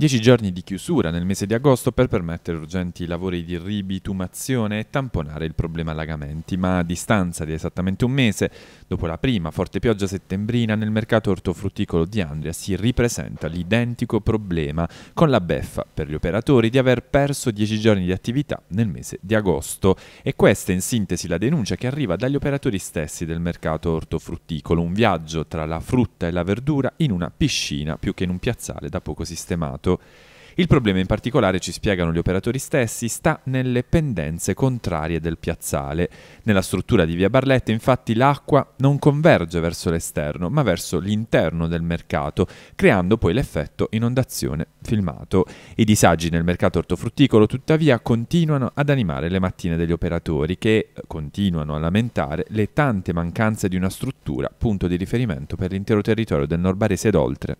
Dieci giorni di chiusura nel mese di agosto per permettere urgenti lavori di ribitumazione e tamponare il problema allagamenti, ma a distanza di esattamente un mese, dopo la prima forte pioggia settembrina, nel mercato ortofrutticolo di Andria si ripresenta l'identico problema, con la beffa per gli operatori di aver perso dieci giorni di attività nel mese di agosto. E questa è in sintesi la denuncia che arriva dagli operatori stessi del mercato ortofrutticolo, un viaggio tra la frutta e la verdura in una piscina più che in un piazzale da poco sistemato progetto. Il problema in particolare, ci spiegano gli operatori stessi, sta nelle pendenze contrarie del piazzale. Nella struttura di via Barletta infatti l'acqua non converge verso l'esterno, ma verso l'interno del mercato, creando poi l'effetto inondazione filmato. I disagi nel mercato ortofrutticolo tuttavia continuano ad animare le mattine degli operatori che continuano a lamentare le tante mancanze di una struttura, punto di riferimento per l'intero territorio del Norbarese ed oltre.